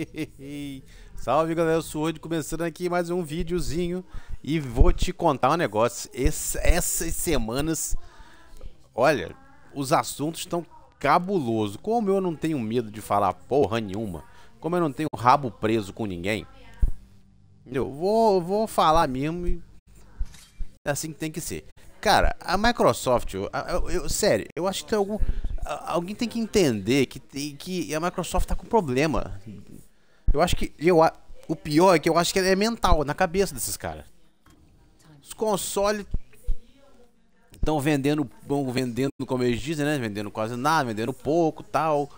Salve galera, eu sou hoje começando aqui mais um videozinho e vou te contar um negócio. Esse, essas semanas, olha, os assuntos estão cabuloso. Como eu não tenho medo de falar porra nenhuma, como eu não tenho rabo preso com ninguém, eu vou, vou falar mesmo e é assim que tem que ser. Cara, a Microsoft, eu, eu, eu, sério, eu acho que tem algum. Alguém tem que entender que, que a Microsoft tá com problema eu acho que. Eu, o pior é que eu acho que é mental, na cabeça desses caras. Os consoles estão vendendo, bom, vendendo, como eles dizem, né? Vendendo quase nada, vendendo pouco tal.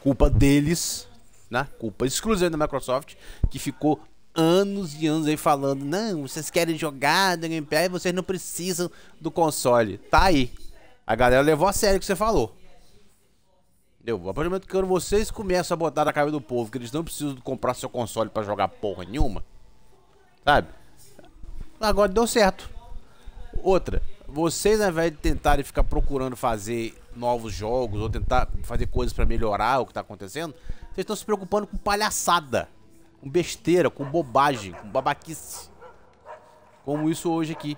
Culpa deles, né? Culpa exclusiva da Microsoft, que ficou anos e anos aí falando: não, vocês querem jogar gameplay, vocês não precisam do console. Tá aí. A galera levou a sério o que você falou eu A partir do momento que vocês começam a botar na cabeça do povo que eles não precisam comprar seu console pra jogar porra nenhuma, sabe? Agora deu certo. Outra, vocês ao invés de tentarem ficar procurando fazer novos jogos ou tentar fazer coisas para melhorar o que tá acontecendo, vocês estão se preocupando com palhaçada, com besteira, com bobagem, com babaquice. Como isso hoje aqui.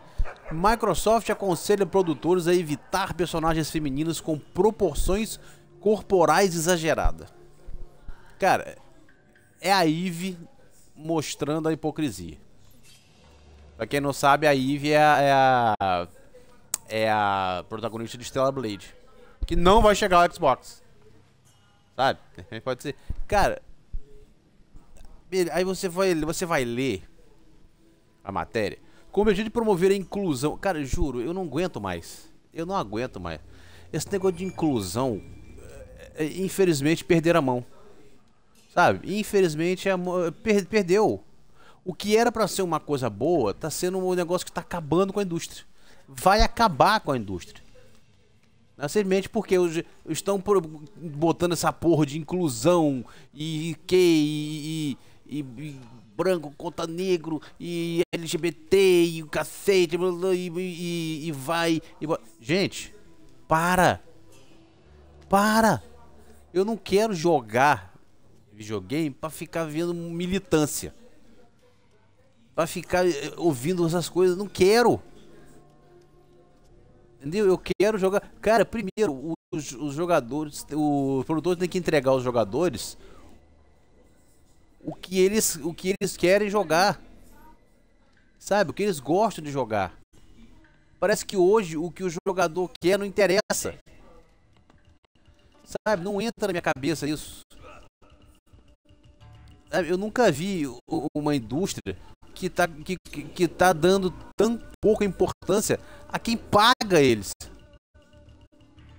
Microsoft aconselha produtores a evitar personagens femininas com proporções corporais exagerada. Cara, é a Eve mostrando a hipocrisia. Pra quem não sabe, a Eve é a, é a, é a protagonista de Stellar Blade. Que não vai chegar ao Xbox. Sabe? Pode ser. Cara, aí você vai, você vai ler a matéria. Com o objetivo de promover a inclusão. Cara, juro, eu não aguento mais. Eu não aguento mais. Esse negócio de inclusão é, infelizmente, perderam a mão. Sabe? Infelizmente, a, per, perdeu. O que era para ser uma coisa boa, tá sendo um negócio que tá acabando com a indústria. Vai acabar com a indústria. Simplesmente porque estão botando essa porra de inclusão e que e, e, e, branco conta negro e LGBT e o cacete e, e vai. Gente, para! Para! Eu não quero jogar videogame para ficar vendo militância. Para ficar eh, ouvindo essas coisas, não quero. Entendeu? Eu quero jogar. Cara, primeiro, os, os jogadores, o produtor tem que entregar aos jogadores o que eles, o que eles querem jogar. Sabe? O que eles gostam de jogar. Parece que hoje o que o jogador quer não interessa. Sabe, não entra na minha cabeça isso. Eu nunca vi uma indústria que tá, que, que tá dando tão pouca importância a quem paga eles.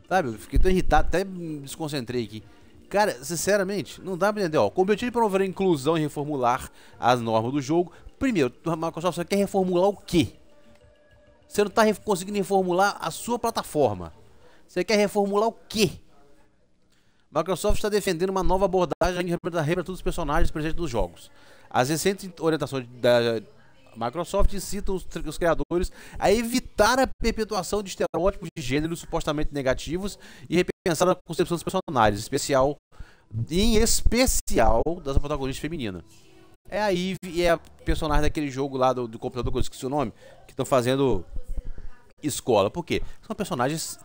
Sabe, eu fiquei tão irritado, até me desconcentrei aqui. Cara, sinceramente, não dá pra entender. Ó, com o objetivo promover a inclusão e reformular as normas do jogo, primeiro, a Microsoft quer reformular o quê? Você não tá conseguindo reformular a sua plataforma. Você quer reformular o quê? Microsoft está defendendo uma nova abordagem para todos os personagens presentes nos jogos. As recentes orientações da Microsoft incitam os, os, criadores a evitar a perpetuação de estereótipos de gênero supostamente negativos e repensar a concepção dos personagens, especial, em especial das protagonistas femininas. É a Eve e é a personagem daquele jogo lá do, do computador que eu esqueci o nome, que estão fazendo escola. Por quê? São personagens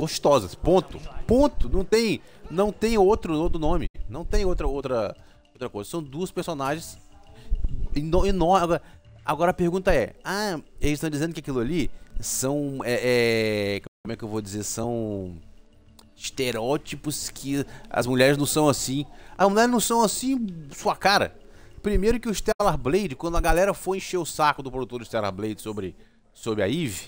gostosas. Ponto. Ponto. Não tem, não tem outro, outro nome. Não tem outra, outra, outra coisa. São duas personagens enormes. Agora, agora a pergunta é: ah, eles estão dizendo que aquilo ali são. É, é, como é que eu vou dizer? São estereótipos que as mulheres não são assim. As mulheres não são assim, sua cara. Primeiro que o Stellar Blade, quando a galera foi encher o saco do produtor do Stellar Blade sobre, sobre a Eve,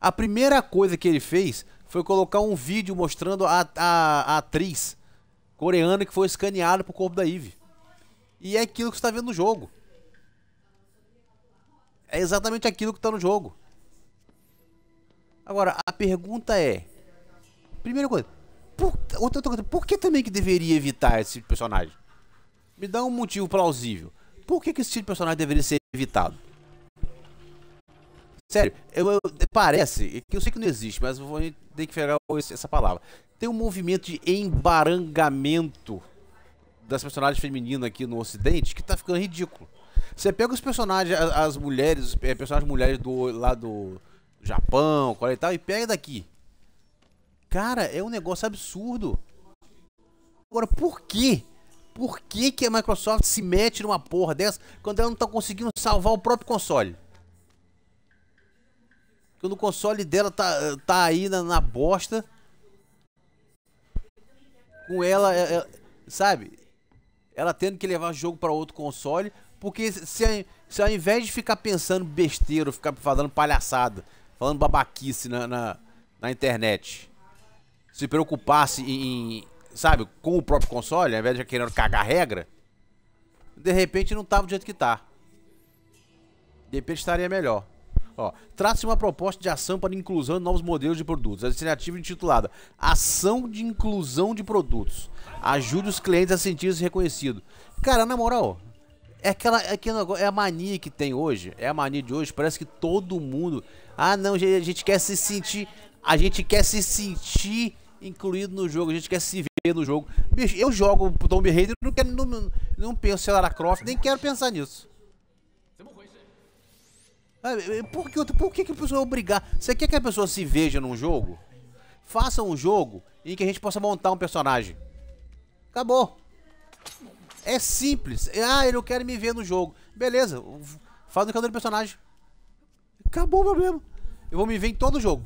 a primeira coisa que ele fez foi colocar um vídeo mostrando a, a, a atriz coreana que foi escaneada pro corpo da Eve. E é aquilo que você tá vendo no jogo. É exatamente aquilo que tá no jogo. Agora, a pergunta é... Primeira coisa, por, outra, outra coisa, por que também que deveria evitar esse tipo de personagem? Me dá um motivo plausível. Por que, que esse tipo de personagem deveria ser evitado? Sério, eu, eu, parece, que eu sei que não existe, mas vou ter que pegar essa palavra. Tem um movimento de embarangamento das personagens femininas aqui no ocidente que tá ficando ridículo. Você pega os personagens, as, as mulheres, os é, personagens mulheres do lá do Japão, Coreia e tal, e pega daqui. Cara, é um negócio absurdo. Agora, por quê? Por que, que a Microsoft se mete numa porra dessa quando ela não tá conseguindo salvar o próprio console? Quando o console dela tá, tá aí na, na bosta. Com ela, ela, é, é, sabe? Ela tendo que levar o jogo para outro console. Porque se, se ao invés de ficar pensando besteiro, ficar falando palhaçada, falando babaquice na, na, na internet, se preocupasse em, em, sabe, com o próprio console, ao invés de querendo cagar regra, de repente não tava do jeito que tá. De repente estaria melhor. Ó, trata-se uma proposta de ação para inclusão de novos modelos de produtos. A iniciativa é intitulada Ação de Inclusão de Produtos. Ajude os clientes a sentir-se reconhecido. Cara, na moral, é aquela é, aquele é a mania que tem hoje. É a mania de hoje. Parece que todo mundo. Ah, não, a gente quer se sentir. A gente quer se sentir incluído no jogo. A gente quer se ver no jogo. Bicho, eu jogo Tomb Raider, não quero. Não, não penso em Lara Croft, nem quero pensar nisso. Ah, é, é, por que, por que, que a pessoa é obrigar? Você quer que a pessoa se veja num jogo? Faça um jogo em que a gente possa montar um personagem. Acabou. É simples. É, ah, ele não quer me ver no jogo. Beleza, faz o criador do personagem. Acabou o problema. Eu vou me ver em todo jogo.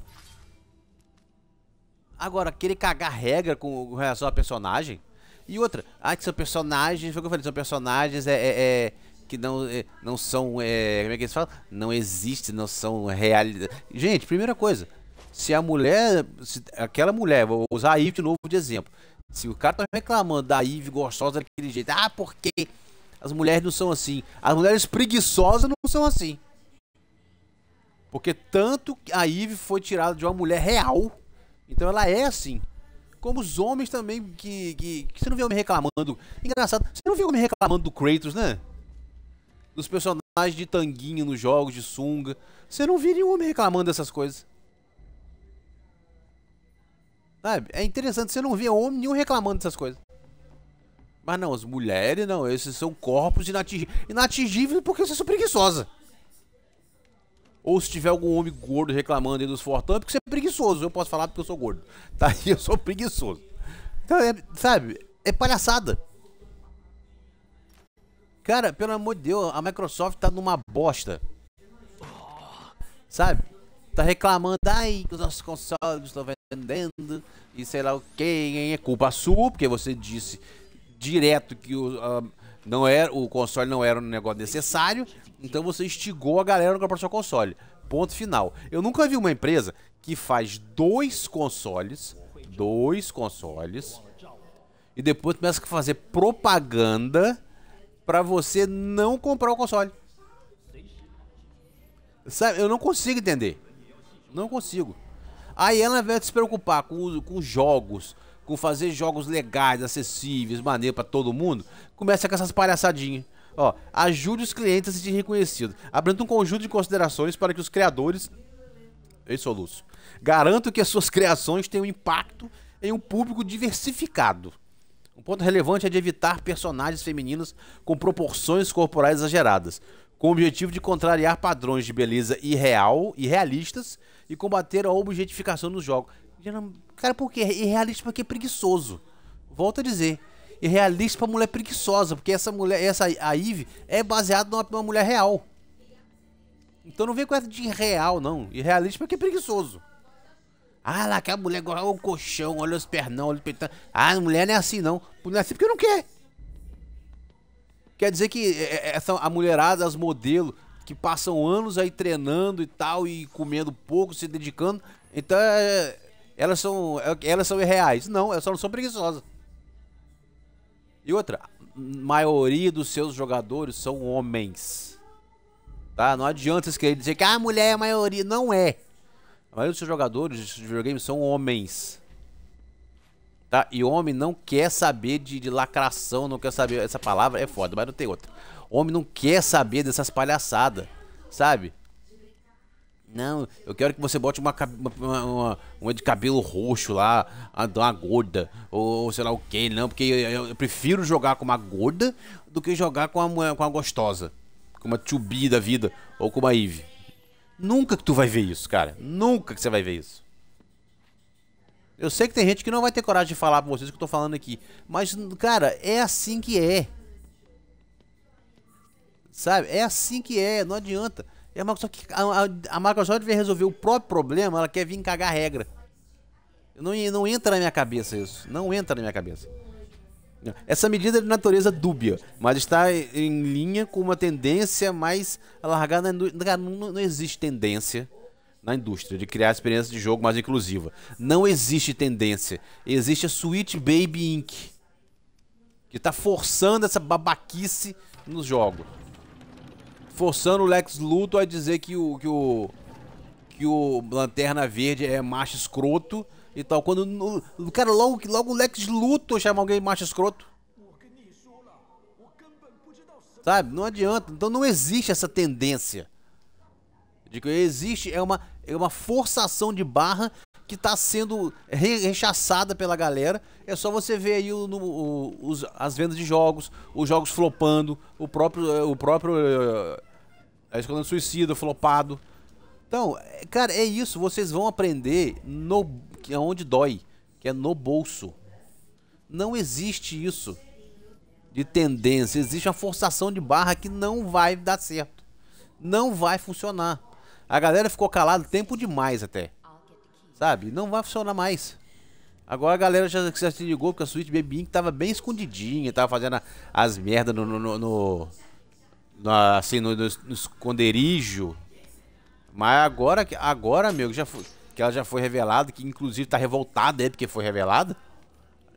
Agora, querer cagar regra com relação a personagem. E outra, ah, que são personagens, foi o que eu falei, são personagens, é, é, é que não, é, não são. É, como é que eles falam? Não existe, não são realidade. Gente, primeira coisa. Se a mulher. Se aquela mulher, vou usar a Eve de novo de exemplo. Se o cara tá reclamando da Eve gostosa daquele jeito, ah, porque as mulheres não são assim. As mulheres preguiçosas não são assim. Porque tanto a Eve foi tirada de uma mulher real, então ela é assim. Como os homens também que, que, que você não viu me reclamando. Engraçado, você não viu me reclamando do Kratos, né? dos personagens de tanguinho nos jogos, de sunga. Você não vira nenhum homem reclamando dessas coisas. Sabe? É interessante, você não vê homem nenhum reclamando dessas coisas. Mas não, as mulheres não, esses são corpos inatingíveis porque você é preguiçosa. Ou se tiver algum homem gordo reclamando aí dos fortão, é porque você é preguiçoso. Eu posso falar porque eu sou gordo. Tá? Eu sou preguiçoso. Então, é, sabe? É palhaçada. Cara, pelo amor de Deus, a Microsoft tá numa bosta. Sabe? Tá reclamando, ai, que os nossos consoles estão vendendo e sei lá o que, é culpa sua, porque você disse direto que o, uh, não era, o console não era um negócio necessário, então você instigou a galera a comprar seu console. Ponto final. Eu nunca vi uma empresa que faz dois consoles, dois consoles, e depois começa a fazer propaganda para você não comprar o console. Sabe, eu não consigo entender. Não consigo. Aí ela vai se preocupar com, com jogos, com fazer jogos legais, acessíveis, maneiro para todo mundo. Começa com essas palhaçadinhas. Ó, ajude os clientes a se reconhecido. reconhecidos, abrindo um conjunto de considerações para que os criadores. Ei, soluço. Garanto que as suas criações tenham impacto em um público diversificado. Um ponto relevante é de evitar personagens femininos com proporções corporais exageradas, com o objetivo de contrariar padrões de beleza irreal e realistas e combater a objetificação dos jogos. Cara, por quê? Irrealista porque é preguiçoso. Volto a dizer. Irrealista pra mulher é preguiçosa, porque essa mulher, essa a Eve é baseada numa, numa mulher real. Então não vem com essa de irreal, não. Irrealista porque é, é preguiçoso. Ah, lá que a mulher gosta, olha o colchão, olha os pernão, olha o peitão. Ah, a mulher não é assim não. Não é assim porque não quer. Quer dizer que é, é, essa, a mulherada, as modelos, que passam anos aí treinando e tal, e comendo pouco, se dedicando, então é, elas são, elas são irreais. Não, elas só não são preguiçosas. E outra, maioria dos seus jogadores são homens. Tá? Não adianta vocês querer dizer que a ah, mulher é a maioria. Não é. A maioria dos seus jogadores de videogame são homens. Tá? E homem não quer saber de, de lacração, não quer saber. Essa palavra é foda, mas não tem outra. Homem não quer saber dessas palhaçadas, sabe? Não, eu quero que você bote uma, uma, uma, uma de cabelo roxo lá, uma gorda, ou sei lá o que, não, porque eu, eu, prefiro jogar com uma gorda do que jogar com uma, com uma gostosa, com uma tchubi da vida, ou com uma Eve. Nunca que tu vai ver isso, cara. Nunca que você vai ver isso. Eu sei que tem gente que não vai ter coragem de falar pra vocês o que eu tô falando aqui. Mas, cara, é assim que é. Sabe? É assim que é, não adianta. É a Microsoft, a, a Microsoft vem resolver o próprio problema, ela quer vir cagar regra. Não, não entra na minha cabeça isso. Não entra na minha cabeça. Essa medida é de natureza dúbia, mas está em linha com uma tendência mais alargada. Não existe tendência na indústria de criar experiência de jogo mais inclusiva. Não existe tendência. Existe a Sweet Baby Inc. Que está forçando essa babaquice nos jogos. Forçando o Lex Luthor a dizer que o, que o, que o Lanterna Verde é macho escroto e tal. Quando. No, cara, logo, logo o Lex Luthor chama alguém macho escroto. Sabe? Não adianta. Então não existe essa tendência. De que existe é uma, é uma forçação de barra que está sendo rechaçada pela galera. É só você ver aí o, o, os, as vendas de jogos, os jogos flopando, o próprio é, o próprio uh, é, a é, Esquadrão Suicida flopado. Então, cara, é isso. Vocês vão aprender no que é onde dói, que é no bolso. Não existe isso de tendência, existe uma forçação de barra que não vai dar certo. Não vai funcionar. A galera ficou calada tempo demais até. Sabe? Não vai funcionar mais. Agora a galera já, já se ligou porque a Switch Baby Ink tava bem escondidinha, tava fazendo as merdas no, no, no, no, assim, no, no, no esconderijo. Mas agora, agora, meu, já foi que ela já foi revelada, que inclusive tá revoltada aí porque foi revelada,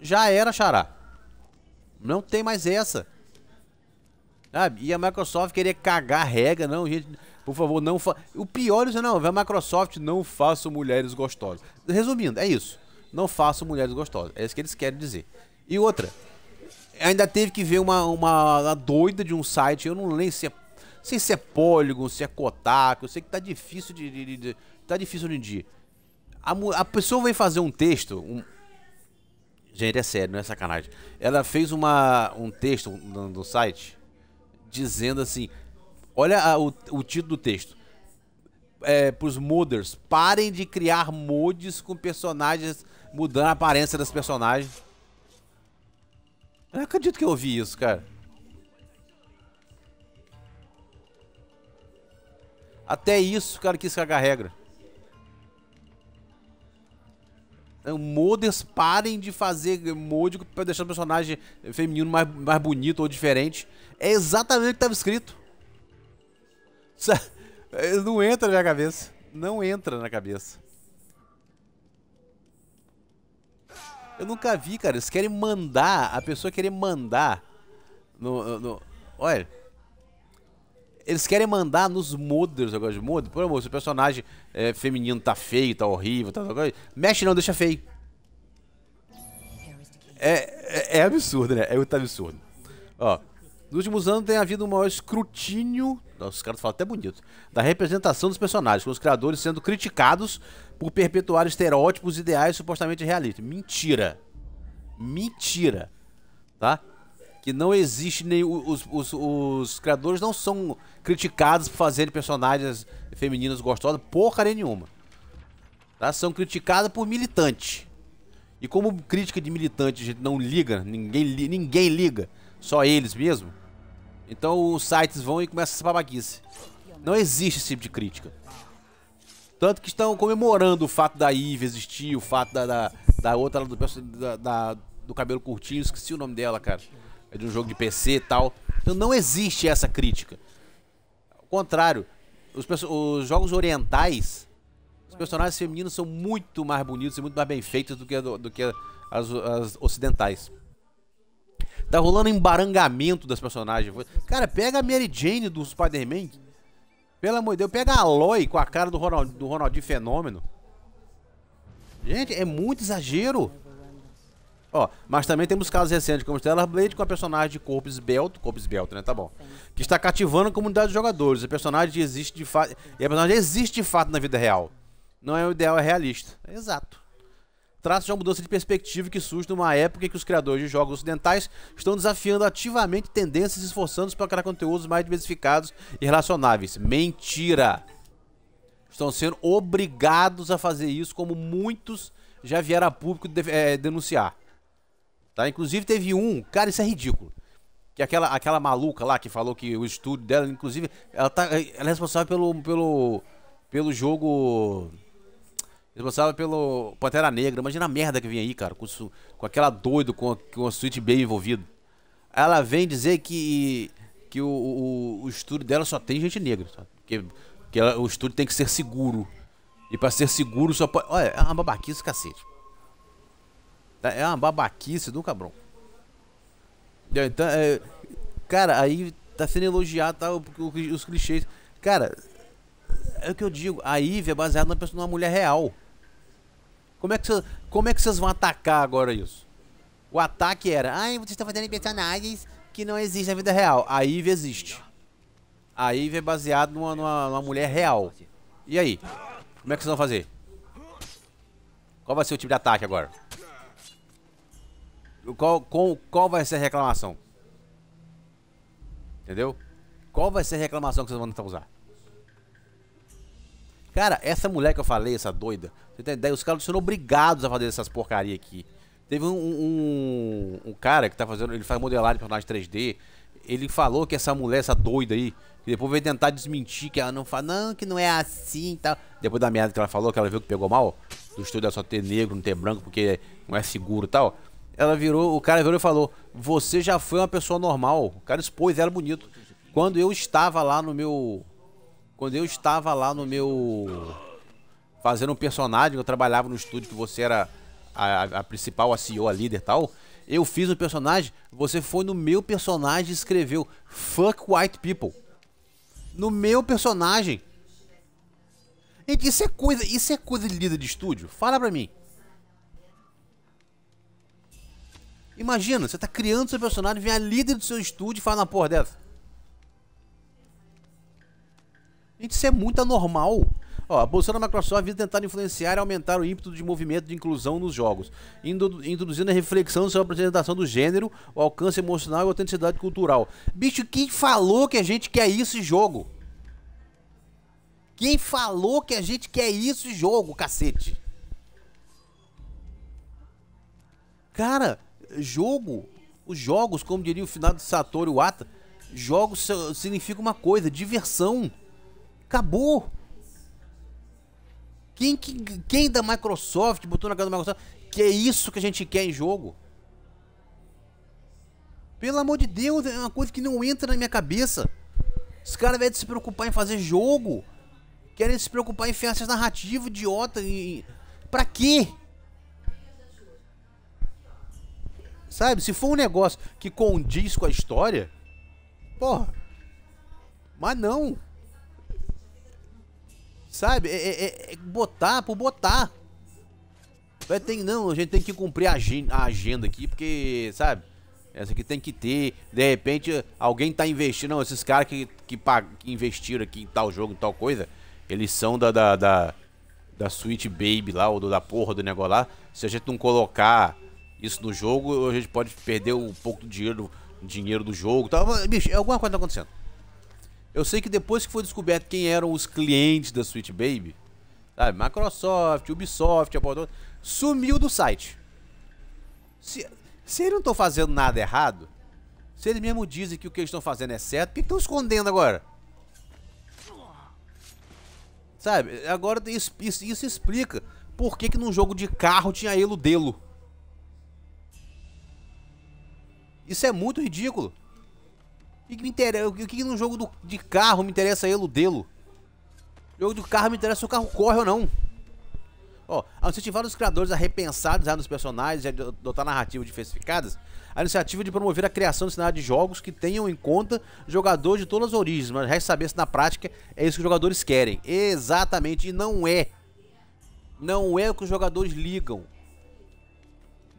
já era xará. Não tem mais essa. Ah, e a Microsoft querer cagar a regra, não, gente, por favor, não fa... O pior é não, a Microsoft não faça mulheres gostosas. Resumindo, é isso. Não faça mulheres gostosas. É isso que eles querem dizer. E outra, ainda teve que ver uma, uma, uma doida de um site, eu não lembro se é, sei se é Polygon, se é Kotaku, eu sei que tá difícil de, de, de, de tá difícil hoje em dia. A, a pessoa veio fazer um texto. Um... Gente, é sério, não é sacanagem. Ela fez uma, um texto no, no site dizendo assim: olha a, o, o título do texto. É, pros moders, parem de criar mods com personagens mudando a aparência das personagens. Eu não acredito que eu ouvi isso, cara. Até isso, cara, quis cagar é regra. É, Moders parem de fazer mod pra deixar o personagem feminino mais, mais bonito ou diferente. É exatamente o que estava escrito. Não entra na minha cabeça. Não entra na cabeça. Eu nunca vi, cara. Eles querem mandar, a pessoa querer mandar. No, no, olha. Eles querem mandar nos modders agora de mod. Pô, amor, se o personagem é, feminino tá feio, tá horrível, tá coisa. Tá, tá, mexe não, deixa feio. É, é, é absurdo, né? É muito absurdo. Ó. Nos últimos anos tem havido um maior escrutínio, nossa, os caras falam até bonito, da representação dos personagens, com os criadores sendo criticados por perpetuar estereótipos ideais supostamente realistas. Mentira. Mentira. Tá? que não existe nem os, os, os, criadores não são criticados por fazerem personagens femininas gostosas porcaria nenhuma. Tá? São criticados por militante. E como crítica de militante a gente não liga, ninguém, ninguém liga, só eles mesmo. Então os sites vão e começam essa babaquice. Não existe esse tipo de crítica. Tanto que estão comemorando o fato da Eve existir, o fato da, da, da outra do, da, da, do cabelo curtinho, esqueci o nome dela, cara é de um jogo de PC e tal. Então não existe essa crítica. Ao contrário, os, os jogos orientais, os personagens femininos são muito mais bonitos e muito mais bem feitos do que, do, do que as, as ocidentais. Tá rolando embarangamento das personagens. Cara, pega a Mary Jane do Spider-Man. Pelo amor de Deus, pega a Aloy com a cara do, Ronald, do Ronaldinho Fenômeno. Gente, é muito exagero. Ó, mas também temos casos recentes como Stellar Blade, com a personagem de corpo esbelto, corpo esbelto, né? Tá bom. Que está cativando a comunidade de jogadores. A personagem existe de fato. E a personagem existe de fato na vida real. Não é o ideal, é realista. Exato. Trata-se de uma mudança de perspectiva que surge numa época em que os criadores de jogos ocidentais estão desafiando ativamente tendências e esforçando-se para criar conteúdos mais diversificados e relacionáveis. Mentira! Estão sendo obrigados a fazer isso, como muitos já vieram a público de, é, denunciar. Tá? Inclusive teve um, cara, isso é ridículo. Que aquela, aquela maluca lá que falou que o estúdio dela, inclusive, ela, tá, ela é responsável pelo, pelo, pelo jogo. Responsável pelo Pantera Negra. Imagina a merda que vem aí, cara, com, com aquela doido, com a, com a Switch B envolvido. Ela vem dizer que, que o, o, o estúdio dela só tem gente negra. Que, que ela, o estúdio tem que ser seguro. E pra ser seguro só pode. Olha, é uma babaquice cacete. Tá, é uma babaquice do cabrão. Então, é, cara, aí tá sendo elogiado tá, os clichês. Cara, é o que eu digo. A Ivy é baseada numa, pessoa, numa mulher real. Como é, que como é que vocês vão atacar agora isso? O ataque era, ai, vocês estão fazendo personagens que não existem na vida real. A Ivy existe. A Ivy é baseada numa, numa, numa mulher real. E aí? Como é que vocês vão fazer? Qual vai ser o tipo de ataque agora? Qual, qual, qual vai ser a reclamação? Entendeu? Qual vai ser a reclamação que vocês vão tentar usar? Cara, essa mulher que eu falei, essa doida, você tem ideia? Os caras foram obrigados a fazer essas porcaria aqui. Teve um, um, um, cara que tá fazendo, ele faz modelagem de personagem 3D. Ele falou que essa mulher, essa doida aí, que depois veio tentar desmentir que ela não fala, não, que não é assim e tal. Depois da merda que ela falou, que ela viu que pegou mal, do estúdio é só ter negro, não ter branco, porque não é seguro e tal ela virou, o cara virou e falou: Você já foi uma pessoa normal. O cara expôs, era bonito. Quando eu estava lá no meu. Quando eu estava lá no meu. Fazendo um personagem, eu trabalhava no estúdio que você era a, a principal, a CEO, a líder e tal. Eu fiz um personagem, você foi no meu personagem e escreveu Fuck White People. No meu personagem. Gente, isso é coisa, isso é coisa de líder de estúdio? Fala pra mim. Imagina, você tá criando seu personagem, vem a líder do seu estúdio e fala na porra dessa. Gente, isso é muito anormal. Ó, a posição da Microsoft havia tentado influenciar e aumentar o ímpeto de movimento de inclusão nos jogos, introduzindo a reflexão sobre a apresentação do gênero, o alcance emocional e a autenticidade cultural. Bicho, quem falou que a gente quer isso jogo? Quem falou que a gente quer isso jogo, cacete? Cara, jogo, os jogos, como diria o final de Satoru Iwata, jogos significa uma coisa, diversão. Acabou. Quem, quem, quem da Microsoft botou na cara da Microsoft que é isso que a gente quer em jogo? Pelo amor de Deus, é uma coisa que não entra na minha cabeça. Os caras, vêm se preocupar em fazer jogo, querem se preocupar em enfiar essas narrativas idiota. E... Pra quê? Sabe? Se for um negócio que condiz com a história, porra. Mas não. Sabe? É, é, é, é botar por botar. Vai ter, não, a gente tem que cumprir a agenda aqui, porque, sabe? Essa aqui tem que ter. De repente, alguém tá investindo. Não, esses caras que, que, que, investiram aqui em tal jogo, em tal coisa, eles são da, da, da, da Sweet Baby lá, ou do, da porra do negócio lá. Se a gente não colocar isso no jogo, a gente pode perder um pouco do dinheiro, dinheiro do jogo. Tá? Bicho, é alguma coisa tá acontecendo. Eu sei que depois que foi descoberto quem eram os clientes da Switch Baby, sabe? Microsoft, Ubisoft, a Apple, sumiu do site. Se, se eles não estão fazendo nada errado, se eles mesmo dizem que o que eles estão fazendo é certo, por que estão escondendo agora? Sabe? Agora isso, isso, isso explica por que, que num jogo de carro tinha elo delo. Isso é muito ridículo. O que, me interessa? O que, no jogo do, de carro me interessa eludê-lo? É jogo do carro me interessa se o carro corre ou não. Ó, ao incentivar os criadores a repensar o design dos personagens e adotar narrativas diversificadas, a iniciativa de promover a criação de cenários de jogos que tenham em conta jogadores de todas as origens, mas resta saber se na prática é isso que os jogadores querem. Exatamente, e não é. Não é o que os jogadores ligam.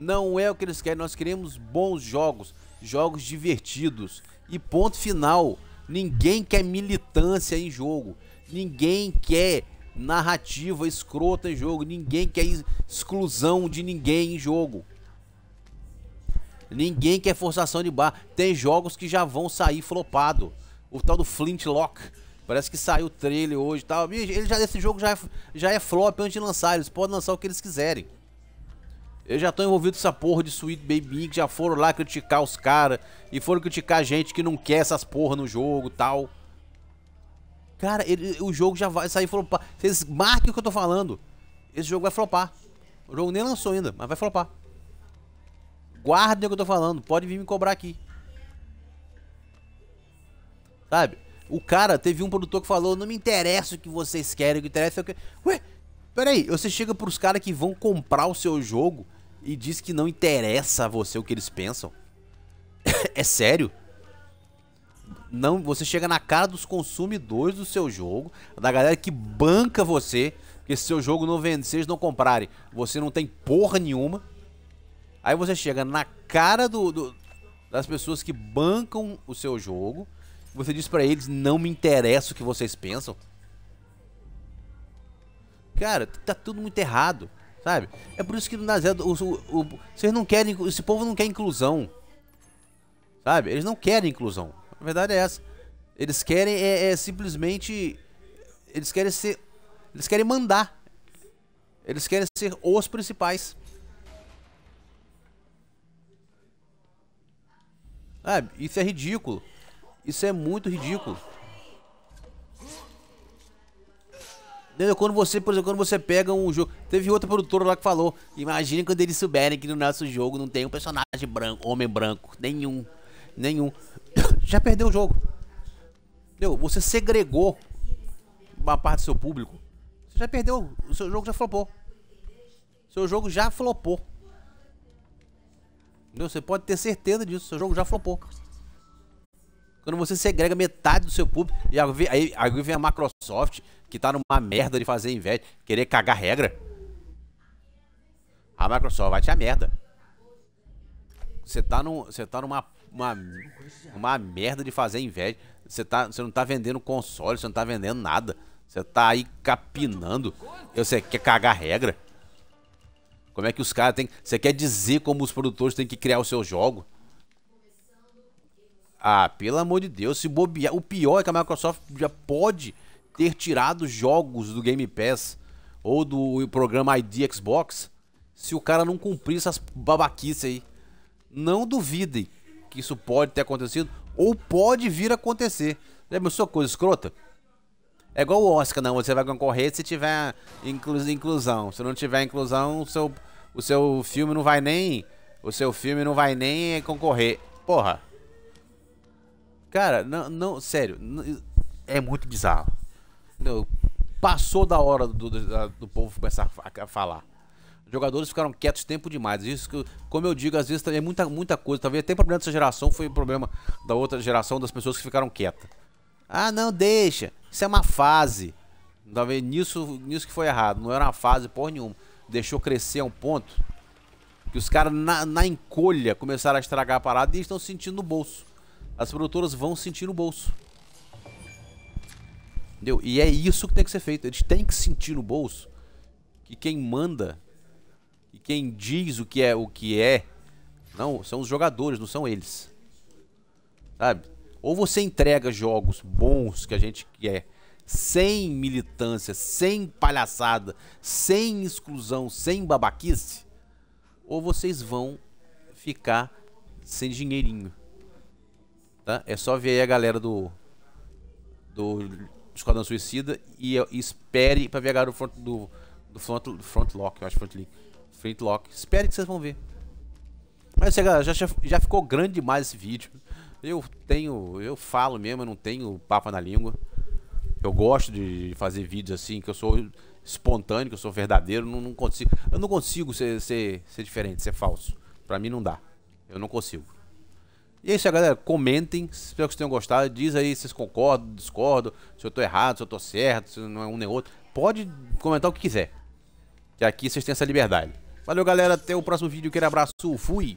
Não é o que eles querem, nós queremos bons jogos, jogos divertidos. E ponto final. Ninguém quer militância em jogo. Ninguém quer narrativa escrota em jogo. Ninguém quer exclusão de ninguém em jogo. Ninguém quer forçação de barra. Tem jogos que já vão sair flopado. O tal do Flintlock. Parece que saiu o trailer hoje e tal. Ele já, esse jogo já é, já é flop antes de lançar. Eles podem lançar o que eles quiserem. Eu já tô envolvido com essa porra de Sweet Baby que já foram lá criticar os caras e foram criticar a gente que não quer essas porra no jogo tal. Cara, ele, o jogo já vai sair flopar. Vocês marquem o que eu tô falando. Esse jogo vai flopar. O jogo nem lançou ainda, mas vai flopar. Guardem o que eu tô falando. Pode vir me cobrar aqui. Sabe? O cara, teve um produtor que falou: Não me interessa o que vocês querem, o que interessa é o que. Ué, peraí, você chega pros caras que vão comprar o seu jogo e diz que não interessa a você o que eles pensam? é sério? Não, você chega na cara dos consumidores do seu jogo, da galera que banca você, que se seu jogo não vende, se eles não comprarem, você não tem porra nenhuma. Aí você chega na cara do, do das pessoas que bancam o seu jogo, você diz para eles não me interessa o que vocês pensam. Cara, tá tudo muito errado sabe? É por isso que no Nazaré, o, o, o, vocês não querem, esse povo não quer inclusão, sabe? Eles não querem inclusão, a verdade é essa. Eles querem é, é simplesmente, eles querem ser, eles querem mandar, eles querem ser os principais. Sabe? Isso é ridículo. Isso é muito ridículo. Entendeu? É quando você, por exemplo, quando você pega um jogo. Teve outra produtora lá que falou: Imagina quando eles souberem que no nosso jogo não tem um personagem branco, homem branco. Nenhum. Nenhum. Já perdeu o jogo. Entendeu? Você segregou uma parte do seu público. Você já perdeu. O seu jogo já flopou. Seu jogo já flopou. Entendeu? Você pode ter certeza disso. Seu jogo já flopou. Quando você segrega metade do seu público, e aí, aí vem a Microsoft, que tá numa merda de fazer inveja, querer cagar regra. A Microsoft vai te a merda. Você tá, num, você tá numa uma, uma merda de fazer inveja. Você, tá, você não tá vendendo console, você não tá vendendo nada. Você tá aí capinando. Você quer cagar regra? Como é que os caras têm. Você quer dizer como os produtores têm que criar o seu jogo? Ah, pelo amor de Deus, se bobear. O pior é que a Microsoft já pode ter tirado jogos do Game Pass ou do programa ID Xbox se o cara não cumprir essas babaquices aí. Não duvidem que isso pode ter acontecido ou pode vir a acontecer. Lembra sua coisa escrota? É igual o Oscar, não. Você vai concorrer se tiver inclusão. Se não tiver inclusão, o seu, o seu filme não vai nem. O seu filme não vai nem concorrer. Porra. Cara, não, não sério, não, é muito bizarro. Não, passou da hora do, do, do povo começar a, a falar jogadores ficaram quietos tempo demais. Isso que, como eu digo, às vezes é muita, muita coisa. Talvez até o problema dessa geração foi o problema da outra geração das pessoas que ficaram quietas. Ah, não, deixa. Isso é uma fase. Talvez nisso, nisso que foi errado. Não era uma fase porra nenhuma. Deixou crescer a um ponto que os caras na, na encolha começaram a estragar a parada e estão sentindo no bolso as produtoras vão sentir no bolso. Entendeu? E é isso que tem que ser feito. Eles têm que sentir no bolso que quem manda e quem diz o que é o que é, não, são os jogadores, não são eles. Sabe? Ou você entrega jogos bons que a gente quer, sem militância, sem palhaçada, sem exclusão, sem babaquice, ou vocês vão ficar sem dinheirinho. Tá? É só ver aí a galera do. Do Esquadrão Suicida e, e eh, espere pra ver a galera do front, do, do front, front Lock, eu acho front, front Lock. Espere que vocês vão ver. Mas galera, já, já ficou grande demais esse vídeo. Eu tenho. Eu falo mesmo, eu não tenho papo na língua. Eu gosto de fazer vídeos assim, que eu sou espontâneo, que eu sou verdadeiro. Não, não consigo, eu não consigo ser, ser, ser diferente, ser falso. Pra mim não dá. Eu não consigo. E é isso aí, galera. Comentem. Espero que vocês tenham gostado. Diz aí se vocês concordam, discordam, se eu tô errado, se eu tô certo, se não é um nem outro. Pode comentar o que quiser. Que aqui vocês têm essa liberdade. Valeu, galera. Até o próximo vídeo. Aquele abraço. Fui.